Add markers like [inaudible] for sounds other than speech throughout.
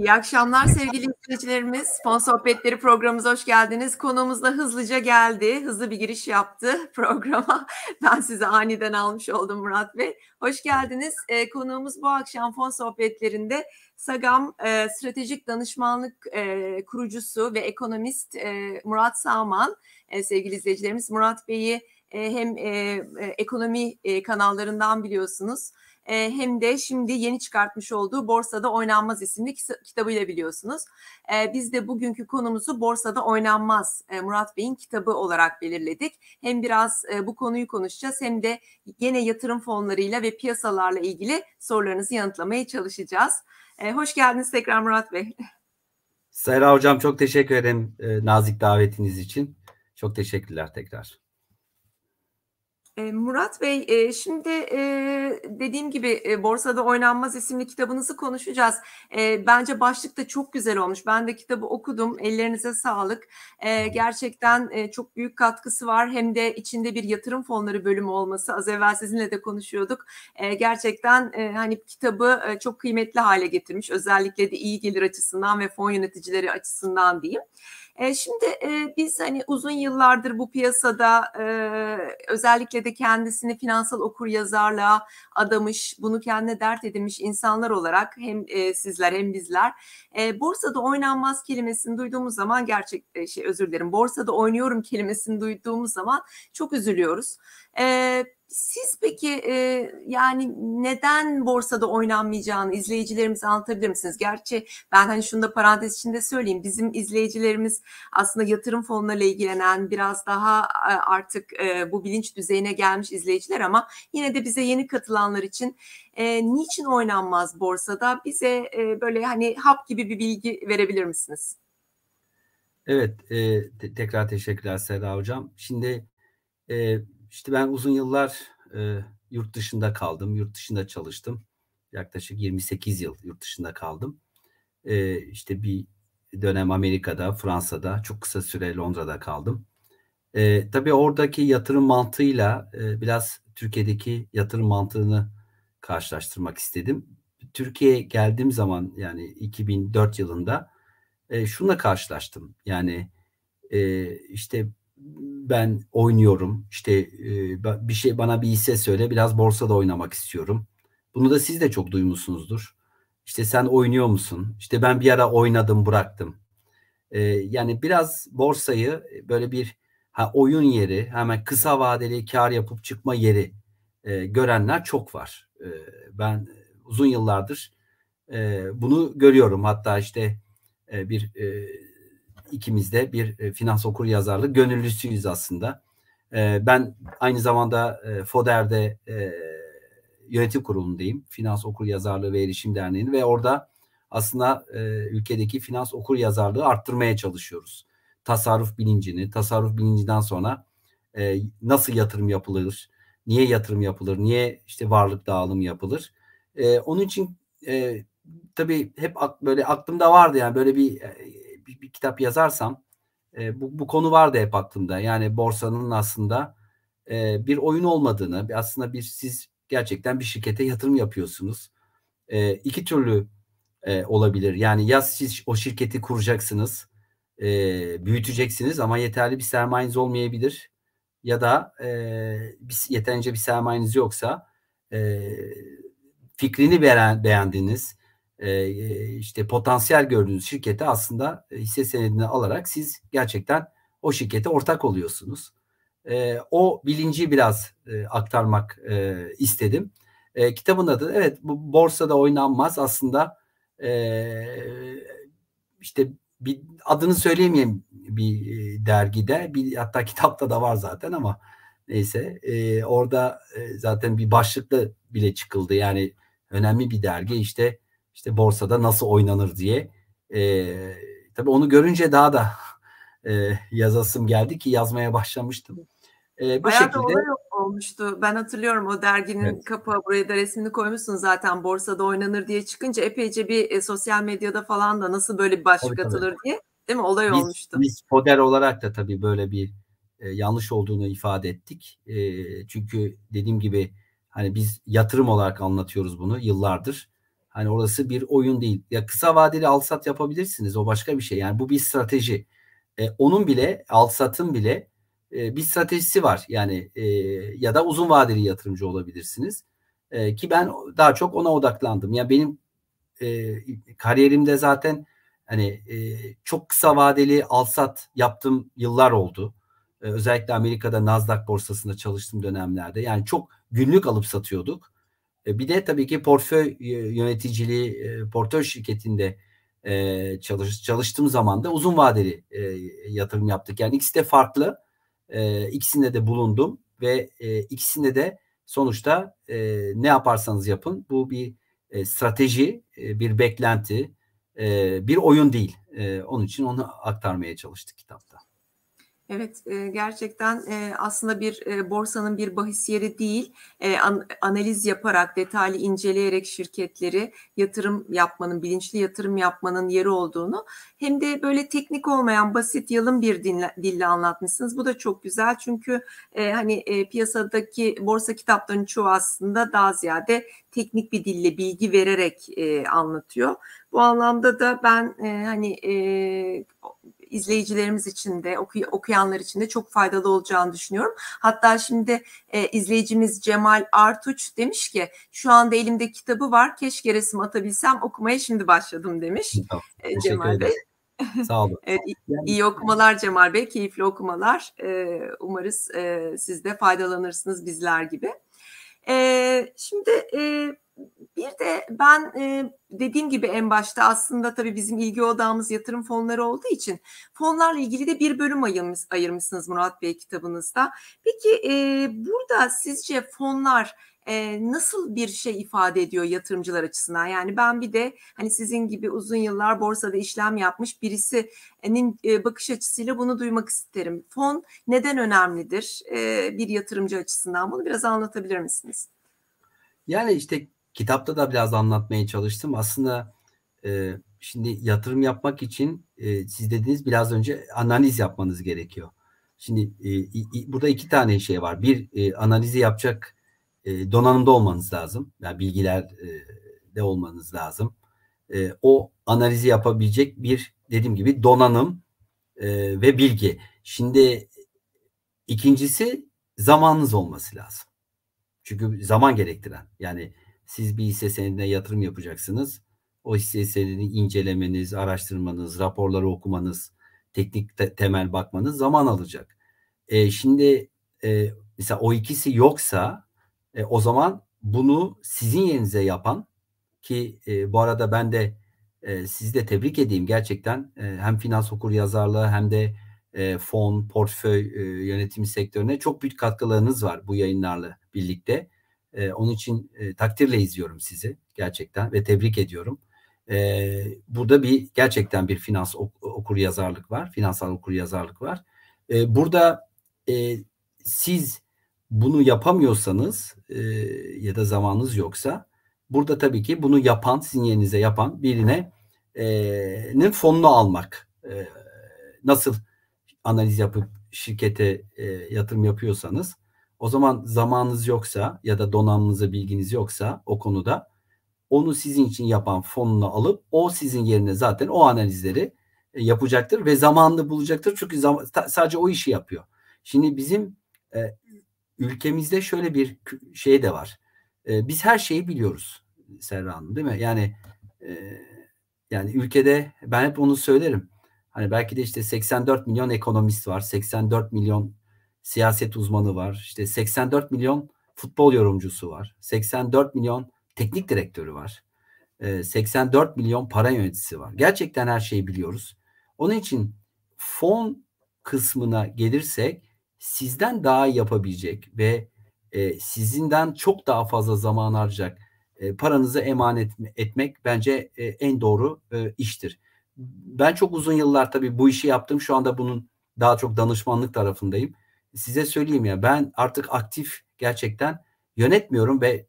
İyi akşamlar sevgili izleyicilerimiz. Fon Sohbetleri programımıza hoş geldiniz. Konuğumuz da hızlıca geldi. Hızlı bir giriş yaptı [laughs] programa. Ben sizi aniden almış oldum Murat Bey. Hoş geldiniz. E, konuğumuz bu akşam Fon Sohbetlerinde Sagam e, Stratejik Danışmanlık e, kurucusu ve ekonomist e, Murat Sağman. sevgili izleyicilerimiz Murat Bey'i hem ekonomi kanallarından biliyorsunuz ee, hem de şimdi yeni çıkartmış olduğu Borsada Oynanmaz isimli kitabıyla biliyorsunuz. Ee, biz de bugünkü konumuzu Borsada Oynanmaz e, Murat Bey'in kitabı olarak belirledik. Hem biraz e, bu konuyu konuşacağız hem de yine yatırım fonlarıyla ve piyasalarla ilgili sorularınızı yanıtlamaya çalışacağız. Ee, hoş geldiniz tekrar Murat Bey. Sayra Hocam çok teşekkür ederim e, nazik davetiniz için. Çok teşekkürler tekrar. Ee, Murat Bey, e, şimdi e, dediğim gibi e, Borsada Oynanmaz isimli kitabınızı konuşacağız. Bence başlık da çok güzel olmuş. Ben de kitabı okudum. Ellerinize sağlık. Gerçekten çok büyük katkısı var. Hem de içinde bir yatırım fonları bölümü olması. Az evvel sizinle de konuşuyorduk. Gerçekten hani kitabı çok kıymetli hale getirmiş. Özellikle de iyi gelir açısından ve fon yöneticileri açısından diyeyim. E, şimdi e, biz hani uzun yıllardır bu piyasada e, özellikle de kendisini finansal okur yazarlığa adamış, bunu kendine dert edinmiş insanlar olarak hem sizler hem bizler borsada oynanmaz kelimesini duyduğumuz zaman gerçek şey özür dilerim borsada oynuyorum kelimesini duyduğumuz zaman çok üzülüyoruz. E, siz peki e, yani neden borsada oynanmayacağını izleyicilerimize anlatabilir misiniz? Gerçi ben hani şunu da parantez içinde söyleyeyim. Bizim izleyicilerimiz aslında yatırım fonlarıyla ilgilenen biraz daha e, artık e, bu bilinç düzeyine gelmiş izleyiciler ama yine de bize yeni katılanlar için e, niçin oynanmaz borsada? Bize e, böyle hani hap gibi bir bilgi verebilir misiniz? Evet, e, te- tekrar teşekkürler Seda Hocam. Şimdi e, işte ben uzun yıllar e, yurt dışında kaldım, yurt dışında çalıştım. Yaklaşık 28 yıl yurt dışında kaldım. E, işte bir dönem Amerika'da, Fransa'da, çok kısa süre Londra'da kaldım. E, tabii oradaki yatırım mantığıyla e, biraz Türkiye'deki yatırım mantığını karşılaştırmak istedim. Türkiye'ye geldiğim zaman yani 2004 yılında e, şunla karşılaştım. Yani e, işte ben oynuyorum. İşte e, bir şey bana bir hisse söyle. Biraz borsada oynamak istiyorum. Bunu da siz de çok duymuşsunuzdur. İşte sen oynuyor musun? İşte ben bir ara oynadım, bıraktım. E, yani biraz borsayı e, böyle bir ha, oyun yeri, hemen kısa vadeli kar yapıp çıkma yeri e, görenler çok var. E, ben uzun yıllardır e, bunu görüyorum. Hatta işte e, bir e, ikimiz de bir e, finans okur yazarlık gönüllüsüyüz aslında. E, ben aynı zamanda e, FODER'de yönetim kurulundayım. Finans Okur Yazarlığı ve Erişim Derneği'nin ve orada aslında ülkedeki finans okur yazarlığı arttırmaya çalışıyoruz. Tasarruf bilincini, tasarruf bilincinden sonra nasıl yatırım yapılır, niye yatırım yapılır, niye işte varlık dağılımı yapılır. onun için tabii hep böyle aklımda vardı yani böyle bir bir, bir kitap yazarsam e, bu, bu konu vardı hep aklımda. Yani borsanın aslında e, bir oyun olmadığını, aslında bir siz gerçekten bir şirkete yatırım yapıyorsunuz. E, iki türlü e, olabilir. Yani ya siz o şirketi kuracaksınız, e, büyüteceksiniz ama yeterli bir sermayeniz olmayabilir. Ya da e, bir, yeterince bir sermayeniz yoksa e, fikrini veren, beğendiğiniz, işte potansiyel gördüğünüz şirkete aslında e, hisse senedini alarak siz gerçekten o şirkete ortak oluyorsunuz. O bilinci biraz e, aktarmak e, istedim. Kitabın adı evet bu borsada oynanmaz aslında işte bir adını söyleyemeyeyim bir dergide bir hatta [laughs] kitapta da var zaten ama neyse orada zaten bir başlıkla bile çıkıldı yani önemli bir dergi işte işte borsada nasıl oynanır diye. E, tabii onu görünce daha da [laughs] e, yazasım geldi ki yazmaya başlamıştım. E, bu Bayağı şekilde... olay olmuştu. Ben hatırlıyorum o derginin evet. kapağı buraya da resmini koymuşsun zaten borsada oynanır diye çıkınca epeyce bir e, sosyal medyada falan da nasıl böyle bir başlık tabii, atılır tabii. diye değil mi olay biz, olmuştu. Biz poder olarak da tabii böyle bir e, yanlış olduğunu ifade ettik. E, çünkü dediğim gibi hani biz yatırım olarak anlatıyoruz bunu yıllardır. Hani orası bir oyun değil. Ya kısa vadeli al sat yapabilirsiniz. O başka bir şey. Yani bu bir strateji. E, onun bile al satın bile e, bir stratejisi var. Yani e, ya da uzun vadeli yatırımcı olabilirsiniz. E, ki ben daha çok ona odaklandım. Ya benim e, kariyerimde zaten hani e, çok kısa vadeli al sat yaptığım yıllar oldu. E, özellikle Amerika'da Nasdaq borsasında çalıştığım dönemlerde. Yani çok günlük alıp satıyorduk e, bir de tabii ki portföy e, yöneticiliği, e, portföy şirketinde çalış, çalıştığım zaman da uzun vadeli yatırım yaptık. Yani ikisi de farklı. ikisinde de bulundum ve ikisinde de sonuçta ne yaparsanız yapın bu bir strateji, bir beklenti, bir oyun değil. Onun için onu aktarmaya çalıştık kitapta. Evet e, gerçekten e, aslında bir e, borsanın bir bahis yeri değil analiz yaparak detaylı inceleyerek şirketleri yatırım yapmanın bilinçli yatırım yapmanın yeri olduğunu hem de böyle teknik olmayan basit yalın bir dille, dille anlatmışsınız. Bu da çok güzel çünkü hani piyasadaki borsa kitaplarının çoğu aslında daha ziyade teknik bir dille bilgi vererek anlatıyor. Bu anlamda da ben hani izleyicilerimiz için de okuy- okuyanlar için de çok faydalı olacağını düşünüyorum. Hatta şimdi e, izleyicimiz Cemal Artuç demiş ki şu anda elimde kitabı var keşke resim atabilsem okumaya şimdi başladım demiş tamam, e, Cemal Bey. Sağ olun. [laughs] Evet, iyi, iyi okumalar Cemal Bey, keyifli okumalar. Ee, umarız e, siz de faydalanırsınız bizler gibi. Ee, şimdi e, bir de ben e, dediğim gibi en başta aslında tabii bizim ilgi odamız yatırım fonları olduğu için fonlarla ilgili de bir bölüm ayırmış, ayırmışsınız Murat Bey kitabınızda. Peki e, burada sizce fonlar e, nasıl bir şey ifade ediyor yatırımcılar açısından? Yani ben bir de hani sizin gibi uzun yıllar borsada işlem yapmış birisinin bakış açısıyla bunu duymak isterim. Fon neden önemlidir bir yatırımcı açısından? Bunu biraz anlatabilir misiniz? Yani işte kitapta da biraz anlatmaya çalıştım. Aslında e, şimdi yatırım yapmak için e, siz dediniz biraz önce analiz yapmanız gerekiyor. Şimdi e, i, burada iki tane şey var. Bir e, analizi yapacak e, donanımda olmanız lazım. Yani bilgiler e, de olmanız lazım. E, o analizi yapabilecek bir dediğim gibi donanım e, ve bilgi. Şimdi ikincisi zamanınız olması lazım. Çünkü zaman gerektiren yani siz bir hisse senedine yatırım yapacaksınız. O hisse senedini incelemeniz, araştırmanız, raporları okumanız, teknik te- temel bakmanız zaman alacak. E, şimdi e, mesela o ikisi yoksa e, o zaman bunu sizin yerinize yapan ki e, bu arada ben de e, sizi de tebrik edeyim gerçekten e, hem finans okur yazarlığı hem de e, fon, portföy e, yönetimi sektörüne çok büyük katkılarınız var bu yayınlarla birlikte. E, onun için e, takdirle izliyorum sizi gerçekten ve tebrik ediyorum. E, burada bir gerçekten bir finans ok, okur yazarlık var, finansal okur yazarlık var. E, burada e, siz bunu yapamıyorsanız e, ya da zamanınız yoksa burada tabii ki bunu yapan sizin yerinize yapan birine e, fonunu almak e, nasıl analiz yapıp şirkete e, yatırım yapıyorsanız o zaman zamanınız yoksa ya da donanımınıza bilginiz yoksa o konuda onu sizin için yapan fonunu alıp o sizin yerine zaten o analizleri e, yapacaktır ve zamanını bulacaktır. Çünkü zam- sadece o işi yapıyor. Şimdi bizim e, ülkemizde şöyle bir şey de var. E, biz her şeyi biliyoruz Serra Hanım değil mi? Yani e, yani ülkede ben hep onu söylerim. Hani belki de işte 84 milyon ekonomist var, 84 milyon siyaset uzmanı var. İşte 84 milyon futbol yorumcusu var. 84 milyon teknik direktörü var. 84 ee, milyon para yöneticisi var. Gerçekten her şeyi biliyoruz. Onun için fon kısmına gelirsek sizden daha iyi yapabilecek ve e, sizinden çok daha fazla zaman harcayacak e, paranızı emanet etmek bence e, en doğru iştir. Ben çok uzun yıllar tabii bu işi yaptım. Şu anda bunun daha çok danışmanlık tarafındayım size söyleyeyim ya ben artık aktif gerçekten yönetmiyorum ve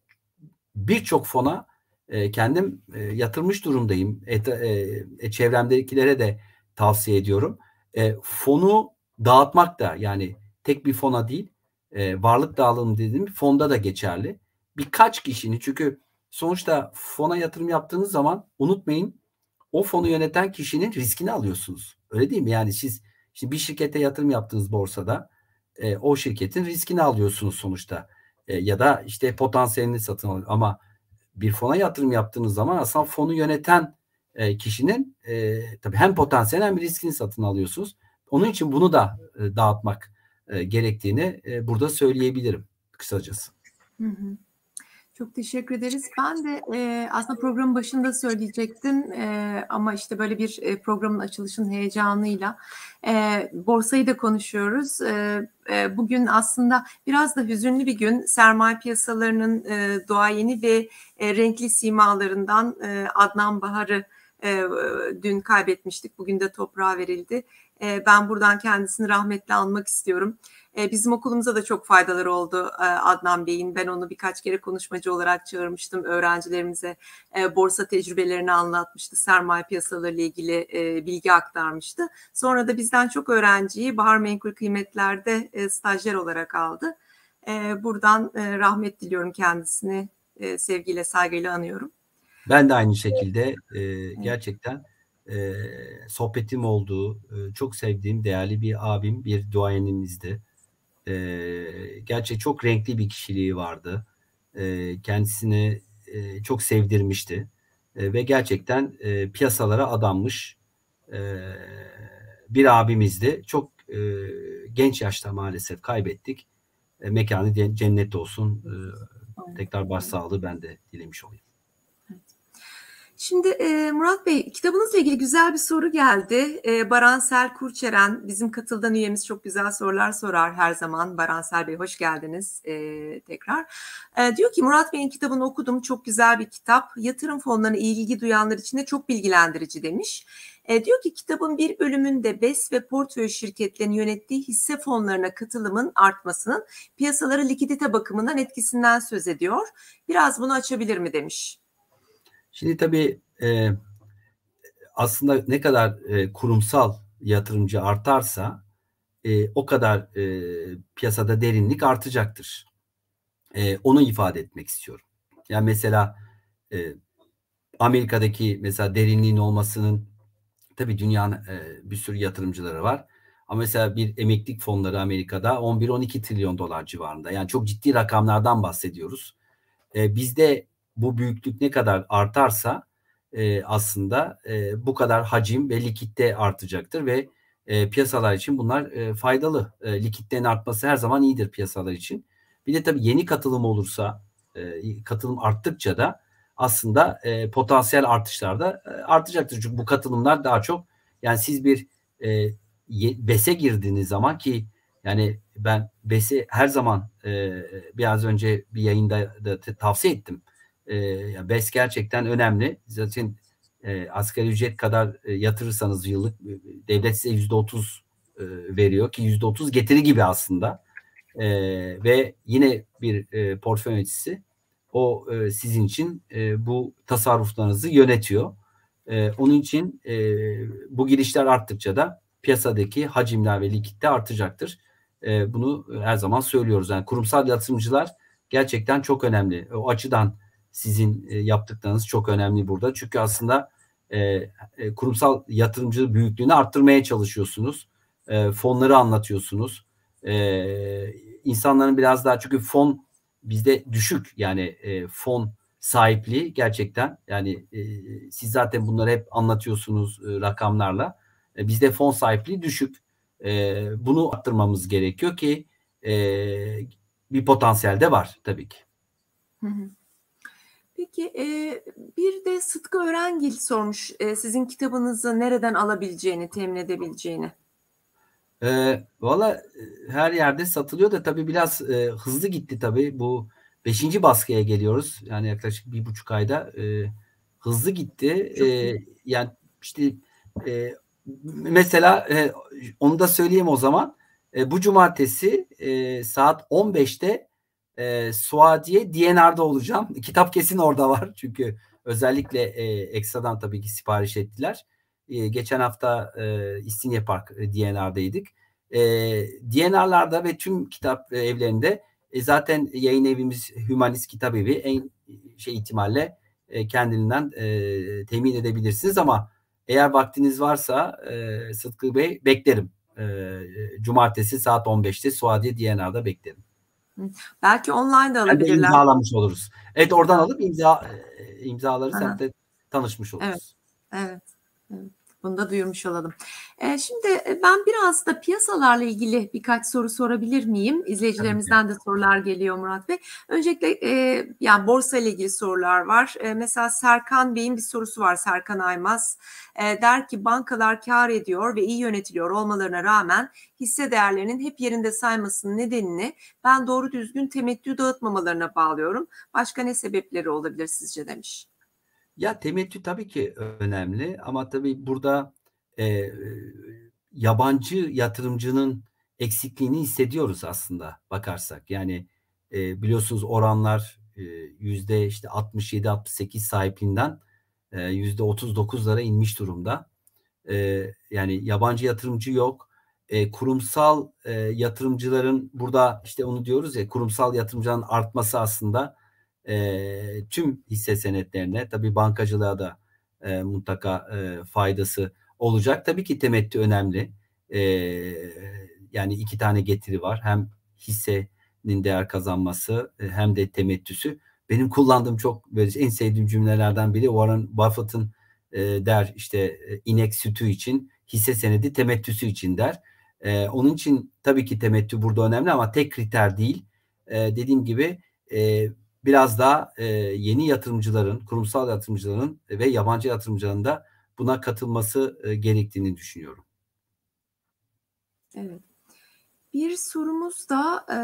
birçok fona e, kendim e, yatırmış durumdayım. Et, e, e, çevremdekilere de tavsiye ediyorum. E, fonu dağıtmak da yani tek bir fona değil e, varlık dağılımı dediğim fonda da geçerli. Birkaç kişinin çünkü sonuçta fona yatırım yaptığınız zaman unutmayın o fonu yöneten kişinin riskini alıyorsunuz. Öyle değil mi? Yani siz şimdi bir şirkete yatırım yaptınız borsada e, o şirketin riskini alıyorsunuz sonuçta. E, ya da işte potansiyelini satın alıyor. Ama bir fona yatırım yaptığınız zaman aslında fonu yöneten e, kişinin e, tabii hem potansiyel hem riskini satın alıyorsunuz. Onun için bunu da e, dağıtmak e, gerektiğini e, burada söyleyebilirim kısacası. Hı hı. Çok teşekkür ederiz. Ben de e, aslında programın başında söyleyecektim e, ama işte böyle bir e, programın açılışın heyecanıyla e, borsayı da konuşuyoruz. E, e, bugün aslında biraz da hüzünlü bir gün. Sermaye piyasalarının e, doğayeni ve e, renkli simalarından e, Adnan Bahar'ı e, dün kaybetmiştik. Bugün de toprağa verildi. Ee, ben buradan kendisini rahmetle anmak istiyorum. Ee, bizim okulumuza da çok faydaları oldu e, Adnan Bey'in. Ben onu birkaç kere konuşmacı olarak çağırmıştım. Öğrencilerimize e, borsa tecrübelerini anlatmıştı. Sermaye piyasaları ile ilgili e, bilgi aktarmıştı. Sonra da bizden çok öğrenciyi Bahar Menkul Kıymetler'de stajyer olarak aldı. buradan rahmet diliyorum kendisini. sevgiyle, saygıyla anıyorum. Ben de aynı şekilde e, gerçekten e, sohbetim olduğu, e, çok sevdiğim, değerli bir abim, bir duayenimizdi. E, gerçi çok renkli bir kişiliği vardı. E, kendisini e, çok sevdirmişti. E, ve gerçekten e, piyasalara adanmış e, bir abimizdi. Çok e, genç yaşta maalesef kaybettik. E, mekanı cennet olsun. E, tekrar başsağlığı ben de dilemiş olayım. Şimdi e, Murat Bey kitabınızla ilgili güzel bir soru geldi. E, Baransel Kurçeren bizim katıldan üyemiz çok güzel sorular sorar her zaman. Baransel Bey hoş geldiniz e, tekrar. E, diyor ki Murat Bey'in kitabını okudum çok güzel bir kitap. Yatırım fonlarına ilgi duyanlar için de çok bilgilendirici demiş. E, diyor ki kitabın bir bölümünde BES ve portföy şirketlerinin yönettiği hisse fonlarına katılımın artmasının piyasalara likidite bakımından etkisinden söz ediyor. Biraz bunu açabilir mi demiş. Şimdi tabii e, aslında ne kadar e, kurumsal yatırımcı artarsa e, o kadar e, piyasada derinlik artacaktır. E, onu ifade etmek istiyorum. Yani mesela e, Amerika'daki mesela derinliğin olmasının tabii dünyanın e, bir sürü yatırımcıları var. Ama mesela bir emeklilik fonları Amerika'da 11-12 trilyon dolar civarında. Yani çok ciddi rakamlardan bahsediyoruz. E, bizde bu büyüklük ne kadar artarsa e, aslında e, bu kadar hacim ve likitte artacaktır ve e, piyasalar için bunlar e, faydalı. E, likitlerin artması her zaman iyidir piyasalar için. Bir de tabii yeni katılım olursa e, katılım arttıkça da aslında e, potansiyel artışlar da e, artacaktır. Çünkü bu katılımlar daha çok yani siz bir e, BES'e girdiğiniz zaman ki yani ben BES'i her zaman e, biraz önce bir yayında da tavsiye ettim e, ee, BES gerçekten önemli. Zaten e, asgari ücret kadar e, yatırırsanız yıllık e, devlet size yüzde otuz e, veriyor ki yüzde otuz getiri gibi aslında. E, ve yine bir e, portföy yöneticisi o e, sizin için e, bu tasarruflarınızı yönetiyor. E, onun için e, bu girişler arttıkça da piyasadaki hacimler ve likitte artacaktır. E, bunu her zaman söylüyoruz. Yani kurumsal yatırımcılar gerçekten çok önemli. O açıdan sizin e, yaptıklarınız çok önemli burada. Çünkü aslında e, e, kurumsal yatırımcı büyüklüğünü arttırmaya çalışıyorsunuz. fonları anlatıyorsunuz. insanların biraz daha çünkü fon bizde düşük yani fon sahipliği gerçekten yani siz zaten bunları hep anlatıyorsunuz rakamlarla. bizde fon sahipliği düşük. bunu arttırmamız gerekiyor ki bir potansiyel de var tabii ki. Hı hı. Peki e, bir de Sıtkı Örengil sormuş e, sizin kitabınızı nereden alabileceğini, temin edebileceğini. E, Valla her yerde satılıyor da tabii biraz e, hızlı gitti tabii. Bu beşinci baskıya geliyoruz. Yani yaklaşık bir buçuk ayda e, hızlı gitti. e, yani işte e, mesela e, onu da söyleyeyim o zaman. E, bu cumartesi e, saat 15'te e, Suadiye DNR'da olacağım. Kitap kesin orada var [laughs] çünkü özellikle e, Eksa'dan tabii ki sipariş ettiler. E, geçen hafta e, İstinye Park e, DNR'daydık. E, DNR'larda ve tüm kitap e, evlerinde e, zaten yayın evimiz Hümanist Kitap Evi en şey ihtimalle e, kendinden e, temin edebilirsiniz ama eğer vaktiniz varsa e, Sıtkı Bey beklerim. E, e cumartesi saat 15'te Suadiye DNR'da beklerim. Belki online de alabilirler. imzalamış oluruz. Evet oradan alıp imza e, imzaları sen de tanışmış oluruz. Evet. Evet. evet. Bunu da duyurmuş olalım. E, şimdi e, ben biraz da piyasalarla ilgili birkaç soru sorabilir miyim? İzleyicilerimizden de sorular geliyor Murat Bey. Öncelikle e, yani borsa ile ilgili sorular var. E, mesela Serkan Bey'in bir sorusu var Serkan Aymaz. der ki bankalar kar ediyor ve iyi yönetiliyor olmalarına rağmen hisse değerlerinin hep yerinde saymasının nedenini ben doğru düzgün temettü dağıtmamalarına bağlıyorum. Başka ne sebepleri olabilir sizce demiş. Ya temettü tabii ki önemli ama tabii burada e, e, yabancı yatırımcının eksikliğini hissediyoruz aslında bakarsak. Yani e, biliyorsunuz oranlar e, yüzde işte 67-68 sahipliğinden e, yüzde 39'lara inmiş durumda. E, yani yabancı yatırımcı yok. E, kurumsal e, yatırımcıların burada işte onu diyoruz ya kurumsal yatırımcının artması aslında e, tüm hisse senetlerine tabi bankacılığa da e, mutlaka e, faydası olacak. Tabii ki temettü önemli. E, yani iki tane getiri var. Hem hissenin değer kazanması e, hem de temettüsü. Benim kullandığım çok en sevdiğim cümlelerden biri Warren Buffett'ın e, der işte e, inek sütü için hisse senedi temettüsü için der. E, onun için tabii ki temettü burada önemli ama tek kriter değil. E, dediğim gibi e, biraz daha e, yeni yatırımcıların, kurumsal yatırımcıların ve yabancı yatırımcıların da buna katılması e, gerektiğini düşünüyorum. Evet. Bir sorumuz da e,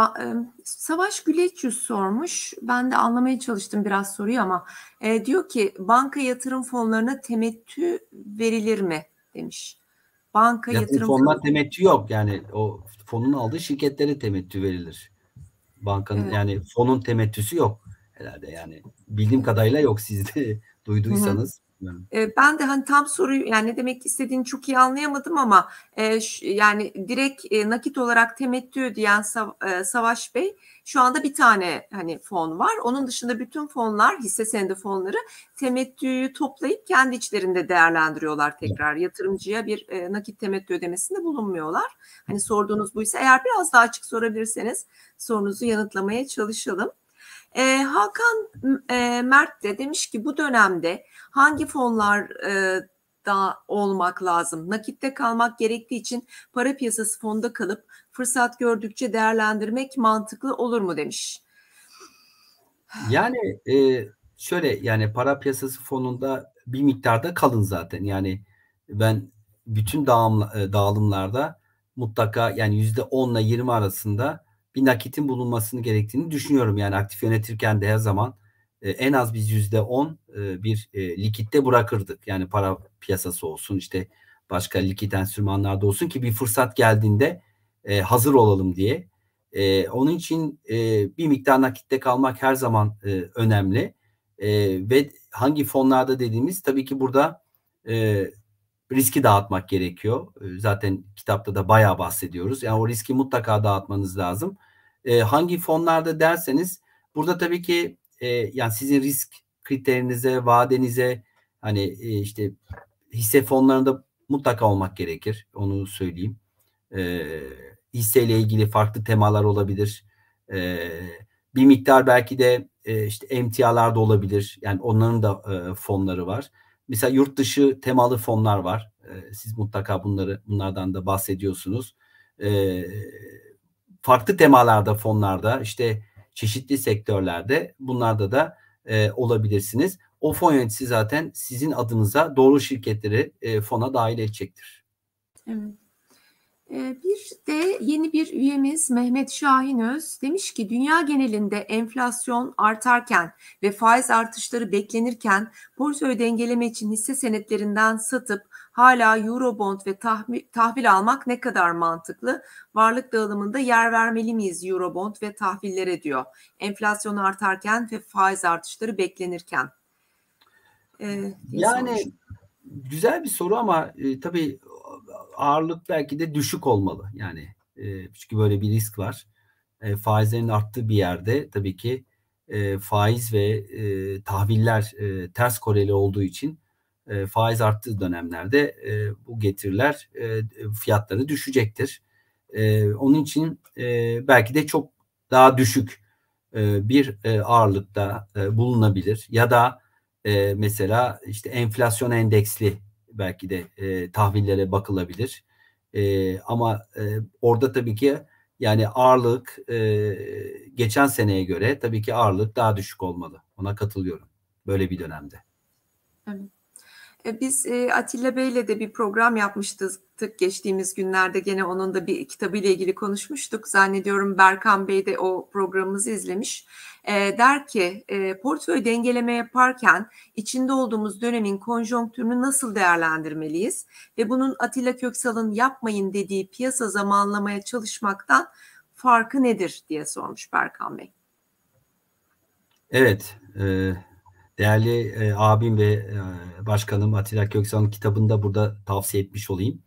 e Savaş Güleçyüz sormuş. Ben de anlamaya çalıştım biraz soruyu ama e, diyor ki banka yatırım fonlarına temettü verilir mi demiş. Banka yatırım, yatırım fonuna temettü yok yani o fonun aldığı şirketlere temettü verilir. Bankanın evet. yani fonun temettüsü yok herhalde yani. Bildiğim kadarıyla yok sizde [laughs] duyduysanız. Hı hı ben de hani tam soruyu yani ne demek istediğini çok iyi anlayamadım ama e, şu, yani direkt e, nakit olarak temettü diyen Sav, e, Savaş Bey şu anda bir tane hani fon var. Onun dışında bütün fonlar hisse senedi fonları temettüyü toplayıp kendi içlerinde değerlendiriyorlar tekrar. Yatırımcıya bir e, nakit temettü ödemesinde bulunmuyorlar. Hani sorduğunuz bu ise eğer biraz daha açık sorabilirseniz sorunuzu yanıtlamaya çalışalım. E, Hakan e, Mert de demiş ki bu dönemde hangi fonlar e, da olmak lazım. Nakitte kalmak gerektiği için para piyasası fonda kalıp fırsat gördükçe değerlendirmek mantıklı olur mu demiş. Yani e, şöyle yani para piyasası fonunda bir miktarda kalın zaten. Yani ben bütün dağım, e, dağılımlarda mutlaka yani yüzde 10 ile 20 arasında bir nakitin bulunmasını gerektiğini düşünüyorum. Yani aktif yönetirken de her zaman e, en az biz yüzde on e, bir e, likitte bırakırdık. Yani para piyasası olsun işte başka likit enstrümanlarda olsun ki bir fırsat geldiğinde hazır olalım diye. onun için bir miktar nakitte kalmak her zaman önemli. ve hangi fonlarda dediğimiz tabii ki burada riski dağıtmak gerekiyor. Ee, zaten kitapta da bayağı bahsediyoruz. Yani o riski mutlaka dağıtmanız lazım. E, hangi fonlarda derseniz burada tabii ki e, yani sizin risk kriterinize, vadenize hani e, işte hisse fonlarında mutlaka olmak gerekir. Onu söyleyeyim. E, ee, hisseyle ilgili farklı temalar olabilir. E, bir miktar belki de e, işte emtialarda olabilir. Yani onların da e, fonları var. Mesela yurt dışı temalı fonlar var. Ee, siz mutlaka bunları bunlardan da bahsediyorsunuz. Ee, farklı temalarda fonlarda işte çeşitli sektörlerde bunlarda da e, olabilirsiniz. O fon yöneticisi zaten sizin adınıza doğru şirketleri e, fona dahil edecektir. Evet. Ee, bir de yeni bir üyemiz Mehmet Şahinöz demiş ki dünya genelinde enflasyon artarken ve faiz artışları beklenirken portföyü dengeleme için hisse senetlerinden satıp hala Eurobond ve tahvil, tahvil almak ne kadar mantıklı? Varlık dağılımında yer vermeli miyiz Eurobond ve tahvillere diyor. Enflasyon artarken ve faiz artışları beklenirken. Ee, yani sonuç. güzel bir soru ama e, tabii ağırlık belki de düşük olmalı. Yani e, çünkü böyle bir risk var. E, faizlerin arttığı bir yerde tabii ki e, faiz ve e, tahviller e, ters koreli olduğu için e, faiz arttığı dönemlerde e, bu getiriler e, fiyatları düşecektir. E, onun için e, belki de çok daha düşük e, bir e, ağırlıkta e, bulunabilir ya da e, mesela işte enflasyon endeksli belki de e, tahvillere bakılabilir. E, ama e, orada tabii ki yani ağırlık e, geçen seneye göre tabii ki ağırlık daha düşük olmalı. Ona katılıyorum böyle bir dönemde. Evet. E, biz e, Atilla Bey'le de bir program yapmıştık geçtiğimiz günlerde gene onun da bir kitabıyla ilgili konuşmuştuk. Zannediyorum Berkan Bey de o programımızı izlemiş. E, der ki portföy dengeleme yaparken içinde olduğumuz dönemin konjonktürünü nasıl değerlendirmeliyiz? Ve bunun Atilla Köksal'ın yapmayın dediği piyasa zamanlamaya çalışmaktan farkı nedir diye sormuş Berkan Bey. Evet, değerli e, abim ve e, başkanım Atilla Köksal'ın kitabında burada tavsiye etmiş olayım.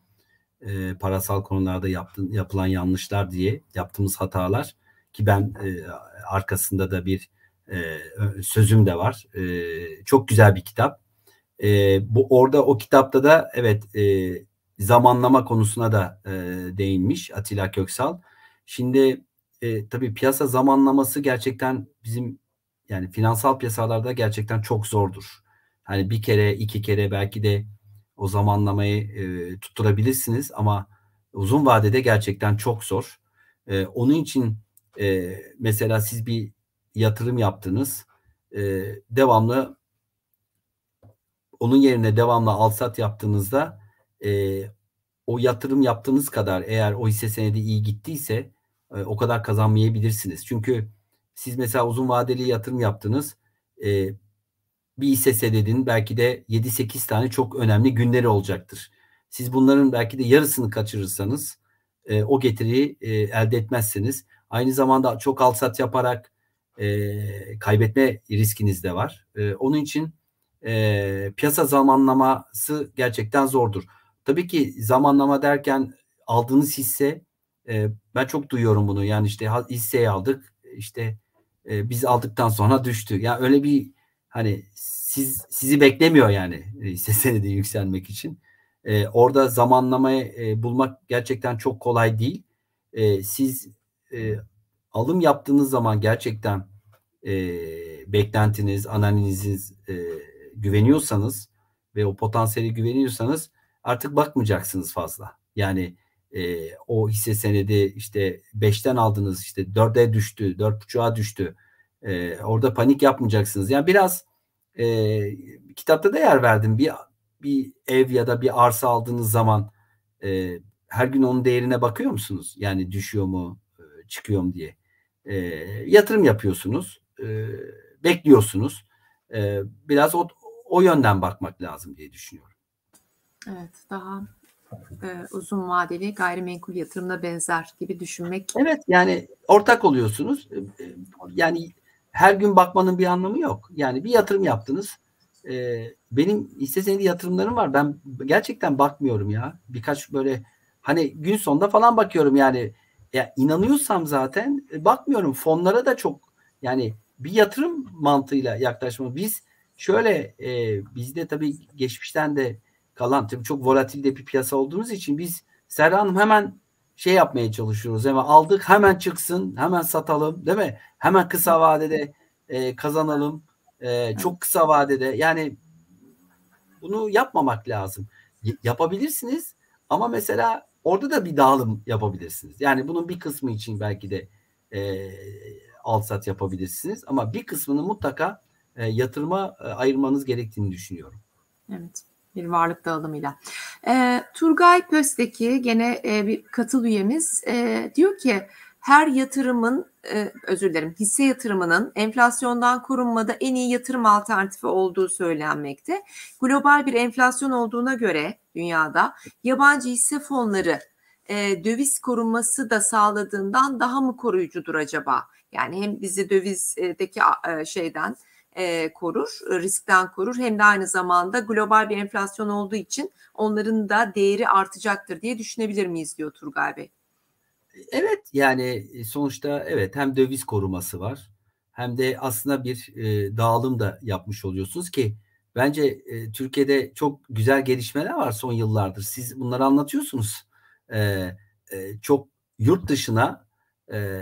E, parasal konularda yaptın, yapılan yanlışlar diye yaptığımız hatalar ki ben e, arkasında da bir e, sözüm de var. E, çok güzel bir kitap. E, bu orada o kitapta da evet e, zamanlama konusuna da e, değinmiş Atilla Köksal. Şimdi e, tabii piyasa zamanlaması gerçekten bizim yani finansal piyasalarda gerçekten çok zordur. Hani bir kere, iki kere belki de o zamanlamayı e, tutturabilirsiniz ama uzun vadede gerçekten çok zor. E, onun için e, mesela siz bir yatırım yaptınız, e, devamlı onun yerine devamlı alsat yaptığınızda e, o yatırım yaptığınız kadar eğer o hisse senedi iyi gittiyse e, o kadar kazanmayabilirsiniz. Çünkü siz mesela uzun vadeli yatırım yaptınız. E, bir hisse dedin, belki de 7-8 tane çok önemli günleri olacaktır. Siz bunların belki de yarısını kaçırırsanız e, o getiriyi e, elde etmezsiniz. Aynı zamanda çok alsat yaparak e, kaybetme riskiniz de var. E, onun için e, piyasa zamanlaması gerçekten zordur. Tabii ki zamanlama derken aldığınız hisse e, ben çok duyuyorum bunu. Yani işte hisseyi aldık işte e, biz aldıktan sonra düştü. Ya yani öyle bir hani siz sizi beklemiyor yani e, hisse [laughs] senedi yükselmek için. E, orada zamanlamayı e, bulmak gerçekten çok kolay değil. E, siz e, alım yaptığınız zaman gerçekten e, beklentiniz, analiziniz e, güveniyorsanız ve o potansiyeli güveniyorsanız artık bakmayacaksınız fazla. Yani e, o hisse senedi işte 5'ten aldınız işte 4'e düştü, 4.5'a düştü. E, orada panik yapmayacaksınız. Yani biraz e, kitapta da yer verdim. Bir bir ev ya da bir arsa aldığınız zaman e, her gün onun değerine bakıyor musunuz? Yani düşüyor mu, çıkıyor mu diye. E, yatırım yapıyorsunuz, e, bekliyorsunuz. E, biraz o, o yönden bakmak lazım diye düşünüyorum. Evet, daha e, uzun vadeli gayrimenkul yatırımına benzer gibi düşünmek. Evet yani ortak oluyorsunuz. Ee, e, yani her gün bakmanın bir anlamı yok. Yani bir yatırım yaptınız. E, benim hisse yatırımlarım var. Ben gerçekten bakmıyorum ya. Birkaç böyle hani gün sonunda falan bakıyorum yani. Ya inanıyorsam zaten e, bakmıyorum. Fonlara da çok yani bir yatırım mantığıyla yaklaşma. Biz şöyle e, bizde tabii geçmişten de kalan tabii çok volatil de bir piyasa olduğumuz için biz Serra Hanım hemen şey yapmaya çalışıyoruz. Hemen aldık hemen çıksın hemen satalım değil mi? Hemen kısa vadede e, kazanalım. E, çok kısa vadede yani bunu yapmamak lazım. Y- yapabilirsiniz ama mesela orada da bir dağılım yapabilirsiniz. Yani bunun bir kısmı için belki de e, al sat yapabilirsiniz ama bir kısmını mutlaka e, yatırıma e, ayırmanız gerektiğini düşünüyorum. Evet bir varlık dağılımıyla. E, Turgay Pösteki gene e, bir katıl üyemiz e, diyor ki her yatırımın e, özür dilerim hisse yatırımının enflasyondan korunmada en iyi yatırım alternatifi olduğu söylenmekte. Global bir enflasyon olduğuna göre dünyada yabancı hisse fonları e, döviz korunması da sağladığından daha mı koruyucudur acaba? Yani hem bizi dövizdeki e, şeyden e, korur, e, riskten korur hem de aynı zamanda global bir enflasyon olduğu için onların da değeri artacaktır diye düşünebilir miyiz diyor Turgay Bey. Evet yani e, sonuçta evet hem döviz koruması var hem de aslında bir e, dağılım da yapmış oluyorsunuz ki bence e, Türkiye'de çok güzel gelişmeler var son yıllardır. Siz bunları anlatıyorsunuz. E, e, çok yurt dışına e,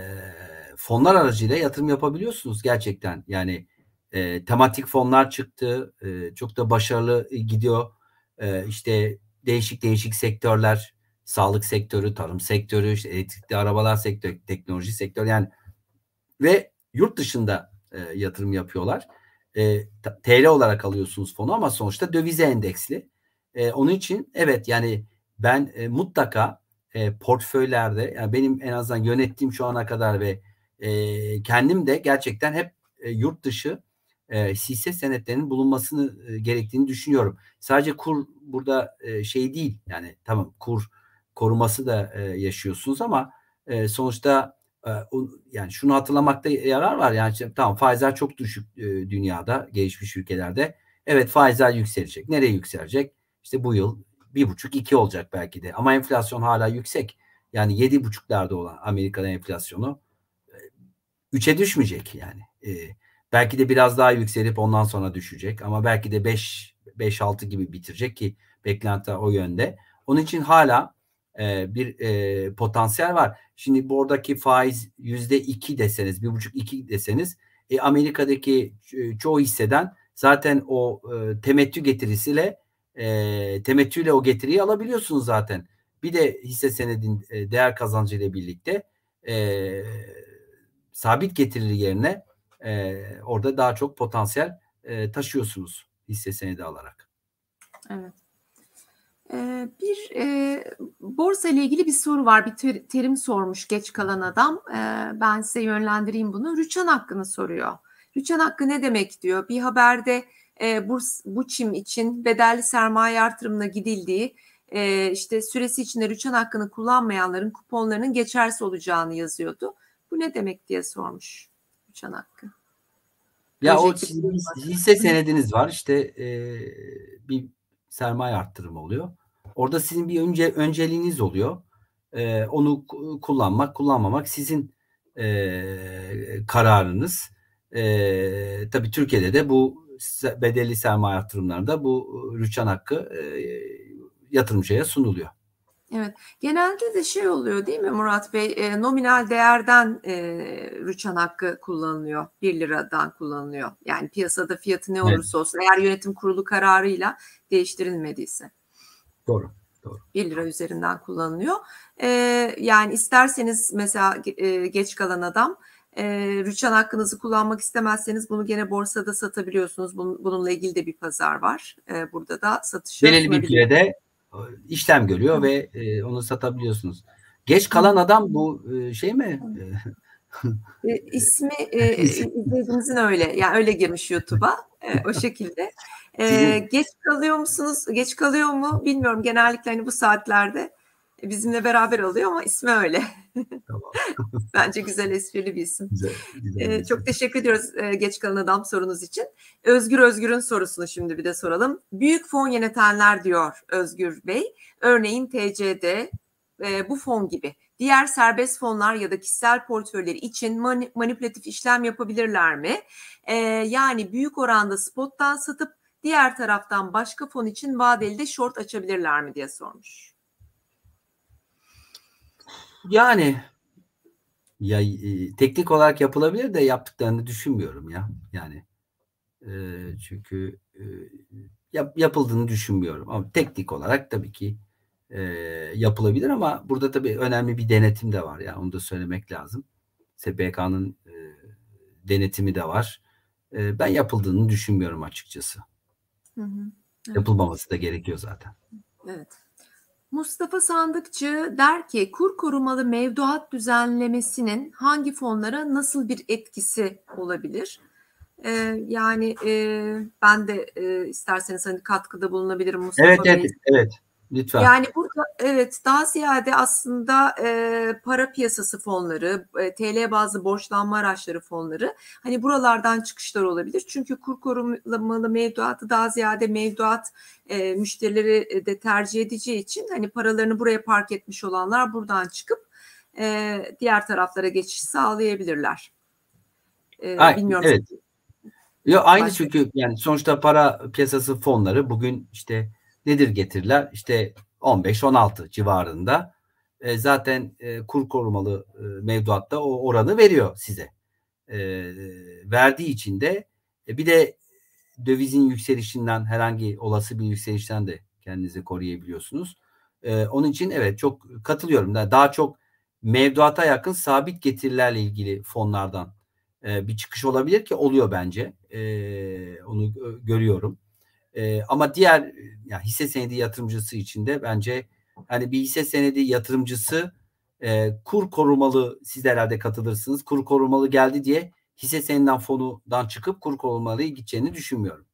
fonlar aracıyla yatırım yapabiliyorsunuz gerçekten. Yani e, tematik fonlar çıktı. E, çok da başarılı e, gidiyor. E, işte değişik değişik sektörler, sağlık sektörü, tarım sektörü, işte elektrikli arabalar sektörü, teknoloji sektörü yani ve yurt dışında e, yatırım yapıyorlar. E, TL olarak alıyorsunuz fonu ama sonuçta dövize endeksli. E, onun için evet yani ben e, mutlaka e, portföylerde yani benim en azından yönettiğim şu ana kadar ve e, kendim de gerçekten hep e, yurt dışı e, hisse senetlerinin bulunmasını e, gerektiğini düşünüyorum. Sadece kur burada e, şey değil yani tamam kur koruması da e, yaşıyorsunuz ama e, sonuçta e, o, yani şunu hatırlamakta yarar var yani tamam faizler çok düşük e, dünyada gelişmiş ülkelerde evet faizler yükselecek nereye yükselecek işte bu yıl bir buçuk iki olacak belki de ama enflasyon hala yüksek yani yedi buçuklarda olan Amerika'da enflasyonu e, üçe düşmeyecek yani. E, Belki de biraz daha yükselip ondan sonra düşecek ama belki de 5 5-6 gibi bitirecek ki beklenti o yönde. Onun için hala e, bir e, potansiyel var. Şimdi buradaki faiz yüzde iki deseniz, bir buçuk iki deseniz e, Amerika'daki e, çoğu hisseden zaten o e, temettü getirisiyle e, temettüyle o getiriyi alabiliyorsunuz zaten. Bir de hisse senedin e, değer kazancı ile birlikte e, sabit getirili yerine e, orada daha çok potansiyel e, taşıyorsunuz hisse senedi alarak. Evet. Ee, bir e, borsa ile ilgili bir soru var. Bir ter, terim sormuş geç kalan adam. Ee, ben size yönlendireyim bunu. Rüçhan hakkını soruyor. Rüçhan hakkı ne demek diyor. Bir haberde e, burs, bu çim için bedelli sermaye artırımına gidildiği e, işte süresi içinde rüçhan hakkını kullanmayanların kuponlarının geçersiz olacağını yazıyordu. Bu ne demek diye sormuş. Çanakkı. Ya o hisse senediniz var işte e, bir sermaye arttırımı oluyor. Orada sizin bir önce önceliğiniz oluyor. E, onu kullanmak kullanmamak sizin e, kararınız. E, tabii Türkiye'de de bu bedelli sermaye arttırımlarında bu e, rüçhan hakkı e, yatırımcıya sunuluyor. Evet, genelde de şey oluyor değil mi Murat Bey? E, nominal değerden e, rüçhan hakkı kullanılıyor, 1 liradan kullanılıyor. Yani piyasada fiyatı ne olursa olsun eğer yönetim kurulu kararıyla değiştirilmediyse. Doğru. Doğru. 1 lira üzerinden kullanılıyor. E, yani isterseniz mesela e, geç kalan adam e, rüçhan hakkınızı kullanmak istemezseniz bunu gene borsada satabiliyorsunuz. Bunun, bununla ilgili de bir pazar var. E, burada da satış Belirli bir sürede işlem görüyor ve e, onu satabiliyorsunuz. Geç kalan adam bu e, şey mi? E, e, ismi [laughs] e, izleyicimizin öyle. Yani öyle girmiş YouTube'a. E, o [laughs] şekilde. E, geç kalıyor musunuz? Geç kalıyor mu? Bilmiyorum. Genellikle hani bu saatlerde bizimle beraber oluyor ama ismi öyle. Tamam. [laughs] Bence güzel esprili bir isim. Güzel, güzel ee, çok teşekkür ediyoruz e, geç kalan adam sorunuz için. Özgür Özgür'ün sorusunu şimdi bir de soralım. Büyük fon yönetenler diyor Özgür Bey. Örneğin TCD e, bu fon gibi. Diğer serbest fonlar ya da kişisel portföyleri için manipülatif işlem yapabilirler mi? E, yani büyük oranda spottan satıp diğer taraftan başka fon için vadeli de short açabilirler mi diye sormuş. Yani ya e, teknik olarak yapılabilir de yaptıklarını düşünmüyorum ya. Yani e, çünkü e, yap, yapıldığını düşünmüyorum. Ama teknik olarak tabii ki e, yapılabilir ama burada tabii önemli bir denetim de var. Yani onu da söylemek lazım. SPK'nın e, denetimi de var. E, ben yapıldığını düşünmüyorum açıkçası. Hı hı. Evet. Yapılmaması da gerekiyor zaten. Evet. Mustafa Sandıkçı der ki kur korumalı mevduat düzenlemesinin hangi fonlara nasıl bir etkisi olabilir? Ee, yani e, ben de e, isterseniz hani katkıda bulunabilirim Mustafa evet, Bey. Evet, evet. Lütfen. Yani burada evet daha ziyade aslında e, para piyasası fonları, e, TL bazı borçlanma araçları fonları hani buralardan çıkışlar olabilir. Çünkü kur korumalı mevduatı daha ziyade mevduat e, müşterileri e, de tercih edeceği için hani paralarını buraya park etmiş olanlar buradan çıkıp e, diğer taraflara geçiş sağlayabilirler. E, Ay, bilmiyorum. Evet. Yo, aynı Başka. çünkü yani sonuçta para piyasası fonları bugün işte nedir getiriler? İşte 15-16 civarında. E, zaten e, kur korumalı e, mevduatta o oranı veriyor size. E, verdiği için de e, bir de dövizin yükselişinden herhangi olası bir yükselişten de kendinizi koruyabiliyorsunuz. E, onun için evet çok katılıyorum. Daha çok mevduata yakın sabit getirilerle ilgili fonlardan e, bir çıkış olabilir ki oluyor bence. E, onu e, görüyorum. Ee, ama diğer e, yani hisse senedi yatırımcısı için de bence hani bir hisse senedi yatırımcısı e, kur korumalı siz de herhalde katılırsınız. Kur korumalı geldi diye hisse senedinden fonudan çıkıp kur korumalıya gideceğini düşünmüyorum.